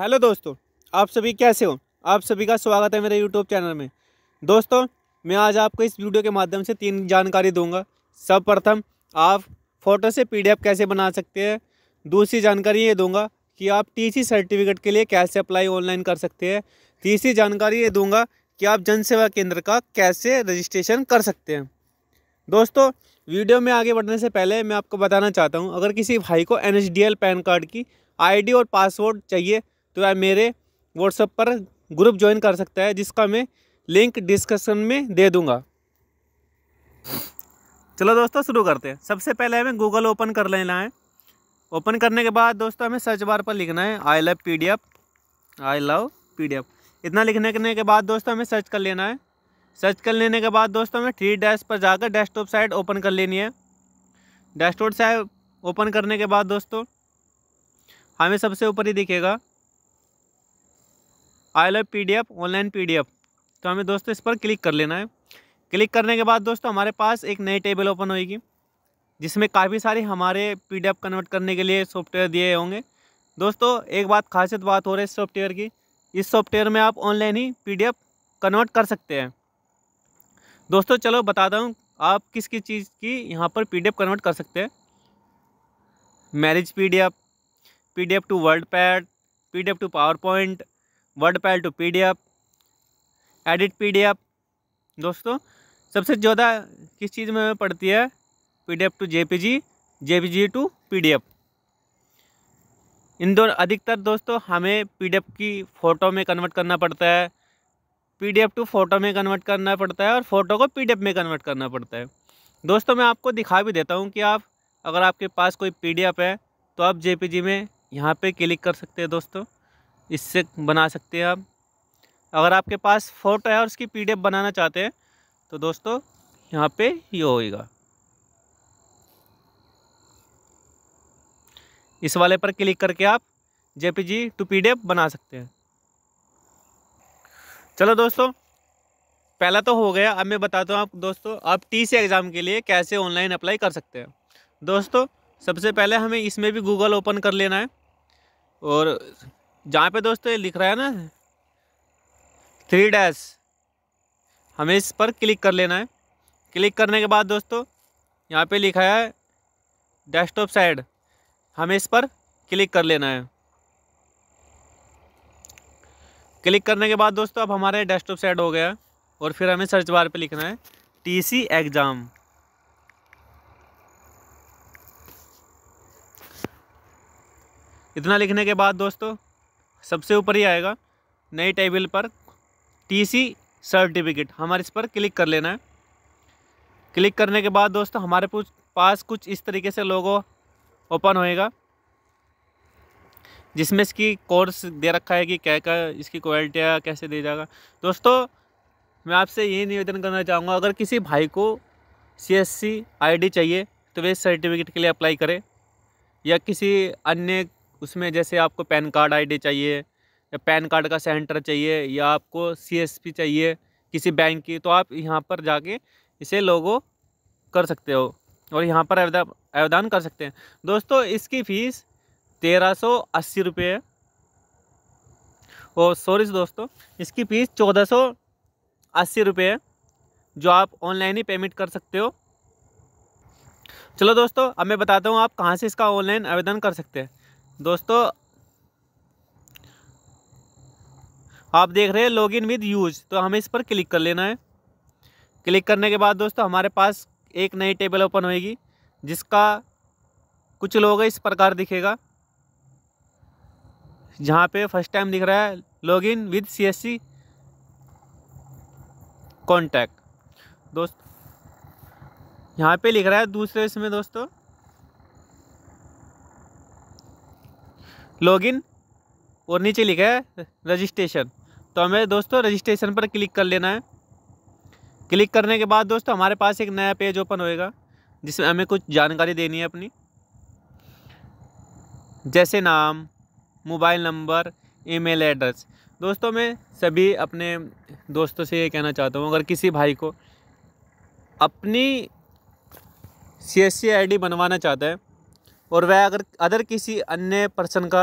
hello दोस्तों आप सभी कैसे हो आप सभी का स्वागत है मेरे यूट्यूब चैनल में दोस्तों मैं आज आपको इस वीडियो के माध्यम से तीन जानकारी दूंगा सर्वप्रथम आप फ़ोटो से पीडीएफ कैसे बना सकते हैं दूसरी जानकारी ये दूंगा कि आप टीसी सर्टिफिकेट के लिए कैसे अप्लाई ऑनलाइन कर सकते हैं तीसरी जानकारी ये दूँगा कि आप जन केंद्र का कैसे रजिस्ट्रेशन कर सकते हैं दोस्तों वीडियो में आगे बढ़ने से पहले मैं आपको बताना चाहता हूँ अगर किसी भाई को एन पैन कार्ड की आईडी और पासवर्ड चाहिए तो वह मेरे व्हाट्सएप पर ग्रुप ज्वाइन कर सकता है जिसका मैं लिंक डिस्क्रिप्शन में दे दूँगा चलो दोस्तों शुरू करते हैं सबसे पहले हमें गूगल ओपन कर लेना है ओपन करने के बाद दोस्तों हमें सर्च बार पर लिखना है I love P D F I love P D F इतना लिखने के बाद दोस्तों हमें सर्च कर लेना है सर्च कर लेने के बाद दोस्तों हमें थ्री डैश पर जाकर डेस्कटॉप साइट ओपन कर लेनी है डेस्कटॉप साइट ओपन करने के बाद दोस्तों हमें सबसे ऊपर ही दिखेगा I love P online P तो हमें दोस्तों इस पर क्लिक कर लेना है क्लिक करने के बाद दोस्तों हमारे पास एक नई टेबल ओपन होएगी जिसमें काफ़ी सारे हमारे पी कन्वर्ट करने के लिए सॉफ्टवेयर दिए होंगे दोस्तों एक बात खासियत बात हो रही है इस सॉफ्टवेयर की इस सॉफ्टवेयर में आप ऑनलाइन ही पी कन्वर्ट कर सकते हैं दोस्तों चलो बताता हूँ आप किस किस चीज़ की यहाँ पर पी कन्वर्ट कर सकते हैं merge P D F to word pad P to PowerPoint word पैल टू पी एडिट पी दोस्तों सबसे ज़्यादा किस चीज़ में पड़ती है P to J P G J P G to P इन दोनों अधिकतर दोस्तों हमें पी की फ़ोटो में कन्वर्ट करना पड़ता है पी टू फ़ोटो में कन्वर्ट करना पड़ता है और फ़ोटो को पी में कन्वर्ट करना पड़ता है दोस्तों मैं आपको दिखा भी देता हूँ कि आप अगर आपके पास कोई पी है तो आप जे में यहाँ पे क्लिक कर सकते हैं दोस्तों इससे बना सकते हैं आप अगर आपके पास फ़ोटो है और उसकी पी बनाना चाहते हैं तो दोस्तों यहाँ पे ये होएगा इस वाले पर क्लिक करके आप जेपीजी टू पीडीएफ बना सकते हैं चलो दोस्तों पहला तो हो गया अब मैं बताता हूँ आप दोस्तों आप टी सी एग्ज़ाम के लिए कैसे ऑनलाइन अप्लाई कर सकते हैं दोस्तों सबसे पहले हमें इसमें भी गूगल ओपन कर लेना है और जहाँ पे दोस्तों ये लिख रहा है ना थ्री डैश हमें इस पर क्लिक कर लेना है क्लिक करने के बाद दोस्तों यहाँ पे लिखा है डेस्कटॉप साइड हमें इस पर क्लिक कर लेना है क्लिक करने के बाद दोस्तों अब हमारे डेस्कटॉप साइड हो गया और फिर हमें सर्च बार पे लिखना है टीसी एग्ज़ाम इतना लिखने के बाद दोस्तों सबसे ऊपर ही आएगा नई टेबल पर टीसी सर्टिफिकेट हमारे इस पर क्लिक कर लेना है क्लिक करने के बाद दोस्तों हमारे पास कुछ इस तरीके से लोगो ओपन होएगा जिसमें इसकी कोर्स दे रखा है कि क्या क्या इसकी क्वालिटी है कैसे दे जाएगा दोस्तों मैं आपसे ये निवेदन करना चाहूँगा अगर किसी भाई को सी एस सी आई डी चाहिए तो वे सर्टिफिकेट के लिए अप्लाई करें या किसी अन्य उसमें जैसे आपको पैन कार्ड आईडी चाहिए या पैन कार्ड का सेंटर चाहिए या आपको सीएसपी चाहिए किसी बैंक की तो आप यहाँ पर जाके इसे लोगो कर सकते हो और यहाँ पर आवेदन आवेदन कर सकते हैं दोस्तों इसकी फ़ीस तेरह सौ अस्सी रुपये है और सॉरी दोस्तों इसकी फ़ीस चौदह सौ अस्सी रुपये है जो आप ऑनलाइन ही पेमेंट कर सकते हो चलो दोस्तों अब मैं बताता हूँ आप कहाँ से इसका ऑनलाइन आवेदन कर सकते हैं दोस्तों आप देख रहे हैं लॉग इन विद यूज तो हमें इस पर क्लिक कर लेना है क्लिक करने के बाद दोस्तों हमारे पास एक नई टेबल ओपन होएगी जिसका कुछ लोग इस प्रकार दिखेगा जहाँ पे फर्स्ट टाइम दिख रहा है log in with C S C contact दोस्त यहाँ पे लिख रहा है दूसरे इसमें दोस्तों लॉगिन और नीचे लिखा है रजिस्ट्रेशन तो हमें दोस्तों रजिस्ट्रेशन पर क्लिक कर लेना है क्लिक करने के बाद दोस्तों हमारे पास एक नया पेज ओपन होएगा जिसमें हमें कुछ जानकारी देनी है अपनी जैसे नाम मोबाइल नंबर ईमेल एड्रेस दोस्तों मैं सभी अपने दोस्तों से ये कहना चाहता हूँ अगर किसी भाई को अपनी सी एस बनवाना चाहता है और वह अगर अदर किसी अन्य पर्सन का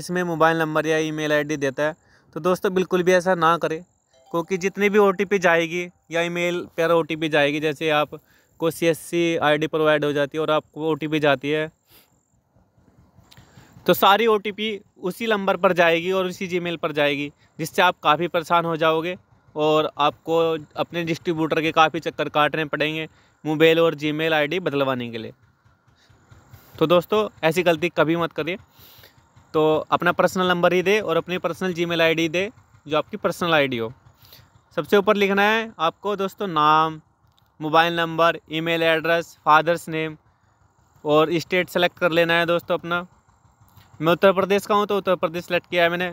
इसमें मोबाइल नंबर या ईमेल आईडी देता है तो दोस्तों बिल्कुल भी ऐसा ना करें क्योंकि जितनी भी ओ जाएगी या ईमेल पर ओ जाएगी जैसे आप को सी एस सी आई प्रोवाइड हो जाती है और आपको ओ जाती है तो सारी ओ उसी नंबर पर जाएगी और उसी जीमेल पर जाएगी जिससे आप काफ़ी परेशान हो जाओगे और आपको अपने डिस्ट्रीब्यूटर के काफ़ी चक्कर काटने पड़ेंगे मोबाइल और जीमेल आईडी बदलवाने के लिए तो दोस्तों ऐसी गलती कभी मत करिए तो अपना पर्सनल नंबर ही दे और अपनी पर्सनल जी मेल दे जो आपकी पर्सनल आई हो सबसे ऊपर लिखना है आपको दोस्तों नाम mobile number email address father's name और स्टेट सेलेक्ट कर लेना है दोस्तों अपना मैं उत्तर प्रदेश का हूँ तो उत्तर प्रदेश सेलेक्ट किया है मैंने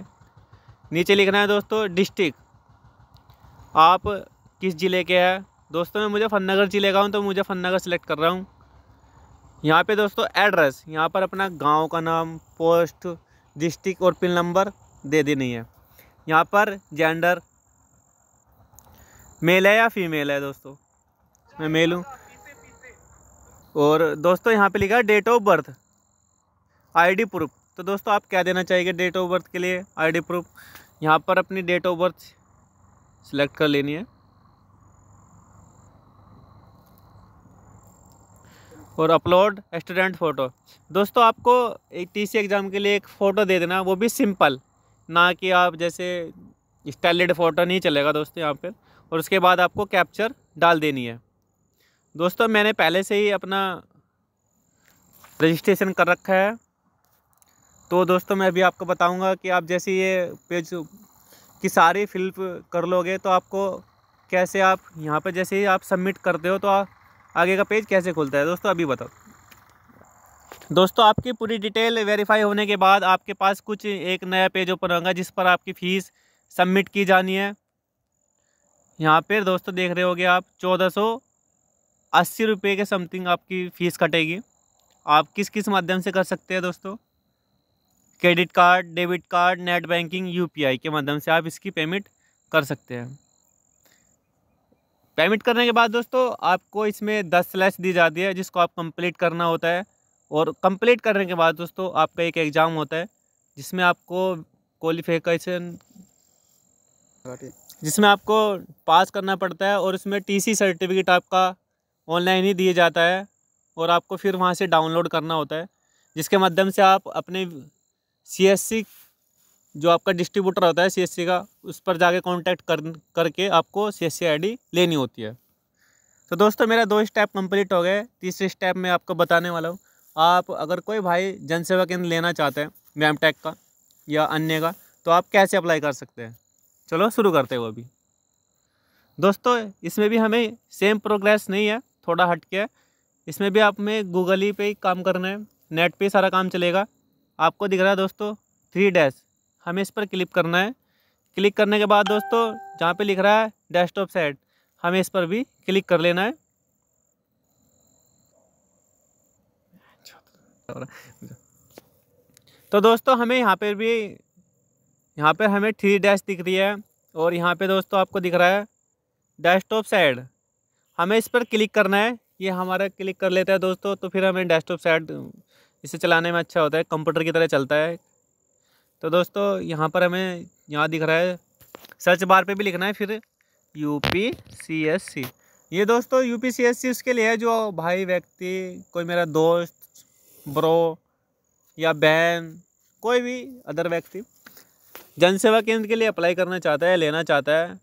नीचे लिखना है दोस्तों डिस्ट्रिक्ट आप किस ज़िले के हैं दोस्तों मैं फन्नगर ज़िले का हूँ तो मुझे फन्नगर सेलेक्ट कर रहा हूँ यहाँ पे दोस्तों एड्रेस यहाँ पर अपना गांव का नाम पोस्ट डिस्ट्रिक्ट और पिन नंबर दे देनी है यहाँ पर जेंडर मेल है या फीमेल है दोस्तों मैं मेल हूँ और दोस्तों यहाँ पे लिखा है date of birth ID proof तो दोस्तों आप क्या देना चाहिए डेट ऑफ बर्थ के लिए आईडी प्रूफ यहाँ पर अपनी डेट ऑफ बर्थ सेलेक्ट कर लेनी है और अपलोड स्टूडेंट फ़ोटो दोस्तों आपको एक टी एग्ज़ाम के लिए एक फ़ोटो दे देना वो भी सिंपल ना कि आप जैसे स्टैंडर्ड फ़ोटो नहीं चलेगा दोस्तों यहाँ पर और उसके बाद आपको कैप्चर डाल देनी है दोस्तों मैंने पहले से ही अपना रजिस्ट्रेशन कर रखा है तो दोस्तों मैं अभी आपको बताऊंगा कि आप जैसे ये पेज की सारी फिल्प कर लोगे तो आपको कैसे आप यहाँ पर जैसे ही आप सबमिट करते हो तो आप आगे का पेज कैसे खुलता है दोस्तों अभी बताओ दोस्तों आपकी पूरी डिटेल वेरीफाई होने के बाद आपके पास कुछ एक नया पेज ओपन होगा जिस पर आपकी फ़ीस सबमिट की जानी है यहाँ पर दोस्तों देख रहे होगे आप चौदह सौ अस्सी रुपये के समथिंग आपकी फ़ीस कटेगी आप किस किस माध्यम से कर सकते हैं दोस्तों credit card debit card net banking UPI के माध्यम से आप इसकी पेमेंट कर सकते हैं पेमेंट करने के बाद दोस्तों आपको इसमें दस स्लैश दी जाती है जिसको आप कंप्लीट करना होता है और कंप्लीट करने के बाद दोस्तों आपका एक एग्ज़ाम होता है जिसमें आपको क्वालिफिकेशन जिसमें आपको पास करना पड़ता है और उसमें टीसी सर्टिफिकेट आपका ऑनलाइन ही दिया जाता है और आपको फिर वहाँ से डाउनलोड करना होता है जिसके माध्यम से आप अपने सी जो आपका डिस्ट्रीब्यूटर होता है सी का उस पर जाके कांटेक्ट कर करके आपको सी एस लेनी होती है तो दोस्तों मेरा दो स्टेप कंप्लीट हो गए तीसरे स्टेप में आपको बताने वाला हूँ आप अगर कोई भाई जनसेवा केंद्र लेना चाहते हैं मैम का या अन्य का तो आप कैसे अप्लाई कर सकते हैं चलो शुरू करते हो अभी दोस्तों इसमें भी हमें सेम प्रोग्रेस नहीं है थोड़ा हट के इसमें भी आप में गूगल ही पे ही काम करना है नेट पे सारा काम चलेगा आपको दिख रहा है दोस्तों थ्री डैश हमें इस पर क्लिक करना है क्लिक करने के बाद दोस्तों जहाँ पे लिख रहा है डेस्कटॉप सेट हमें इस पर भी क्लिक कर लेना है तो दोस्तों हमें यहाँ पर भी यहाँ पर हमें थ्री डैश दिख रही है और यहाँ पे दोस्तों आपको दिख रहा है डेस्कटॉप सेट हमें इस पर क्लिक करना है ये हमारा क्लिक कर लेता है दोस्तों तो फिर हमें डेस्कटॉप साइड इसे चलाने में अच्छा होता है कंप्यूटर की तरह चलता है तो दोस्तों यहाँ पर हमें यहाँ दिख रहा है सर्च बार पे भी लिखना है फिर U P C S C ये दोस्तों U P C S C उसके लिए है जो भाई व्यक्ति कोई मेरा दोस्त ब्रो या बहन कोई भी अदर व्यक्ति जनसेवा केंद्र के लिए अप्लाई करना चाहता है लेना चाहता है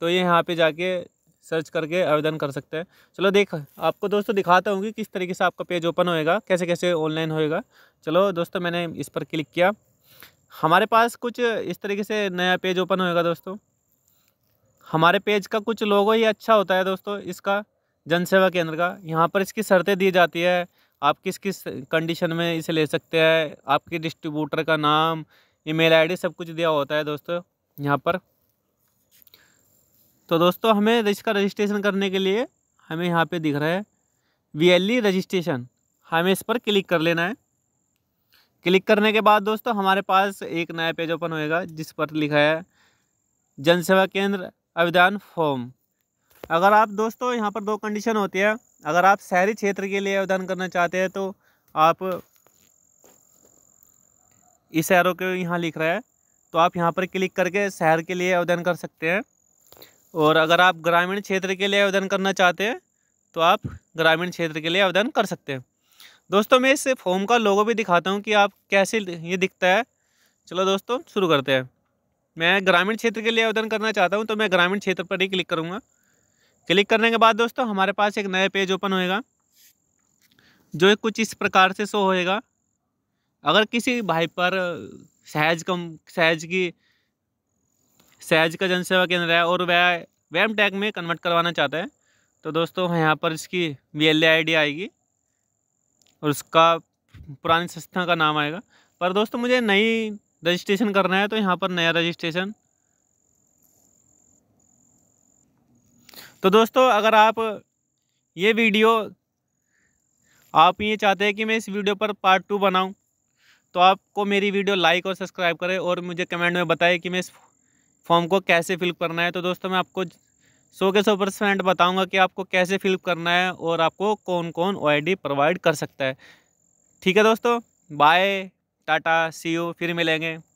तो ये यहाँ पे जाके सर्च करके आवेदन कर सकते हैं चलो देख आपको दोस्तों दिखाता हूँ कि किस तरीके से आपका पेज ओपन होएगा कैसे कैसे ऑनलाइन होएगा चलो दोस्तों मैंने इस पर क्लिक किया हमारे पास कुछ इस तरीके से नया पेज ओपन होएगा दोस्तों हमारे पेज का कुछ लोगों ही अच्छा होता है दोस्तों इसका जनसेवा केंद्र का यहाँ पर इसकी शर्तें दी जाती है आप किस किस कंडीशन में इसे ले सकते हैं आपके डिस्ट्रीब्यूटर का नाम ईमेल आईडी सब कुछ दिया होता है दोस्तों यहाँ पर तो दोस्तों हमें इसका रजिस्ट्रेशन करने के लिए हमें यहाँ पे दिख रहा है वी रजिस्ट्रेशन हमें इस पर क्लिक कर लेना है क्लिक करने के बाद दोस्तों हमारे पास एक नया पेज ओपन होएगा जिस पर लिखा है जनसेवा केंद्र आवेदन फॉर्म अगर आप दोस्तों यहाँ पर दो कंडीशन होती है अगर आप शहरी क्षेत्र के लिए आवेदन करना चाहते हैं तो आप इस शहरों के यहाँ लिख रहा है तो आप यहाँ पर क्लिक करके शहर के लिए आवेदन कर सकते हैं और अगर आप ग्रामीण क्षेत्र के लिए आवेदन करना चाहते हैं तो आप ग्रामीण क्षेत्र के लिए आवेदन कर सकते हैं दोस्तों मैं इस फोम का लोगो भी दिखाता हूँ कि आप कैसे ये दिखता है चलो दोस्तों शुरू करते हैं मैं ग्रामीण क्षेत्र के लिए आवेदन करना चाहता हूँ तो मैं ग्रामीण क्षेत्र पर ही क्लिक करूँगा क्लिक करने के बाद दोस्तों हमारे पास एक नया पेज ओपन होएगा जो कुछ इस प्रकार से शो होएगा अगर किसी भाई पर सहज कम सहज की सहज का जनसेवा केंद्र है और वह वैम टैग में कन्वर्ट करवाना चाहता है तो दोस्तों यहाँ पर इसकी वी एल आएगी और उसका पुरानी संस्था का नाम आएगा पर दोस्तों मुझे नई रजिस्ट्रेशन करना है तो यहाँ पर नया रजिस्ट्रेशन तो दोस्तों अगर आप ये वीडियो आप ये चाहते हैं कि मैं इस वीडियो पर पार्ट टू बनाऊं तो आपको मेरी वीडियो लाइक और सब्सक्राइब करें और मुझे कमेंट में बताएं कि मैं इस फॉर्म को कैसे फिल करना है तो दोस्तों मैं आपको सो के सौ परसेंट बताऊँगा कि आपको कैसे फिलअप करना है और आपको कौन कौन ओ प्रोवाइड कर सकता है ठीक है दोस्तों बाय टाटा सी यू फिर मिलेंगे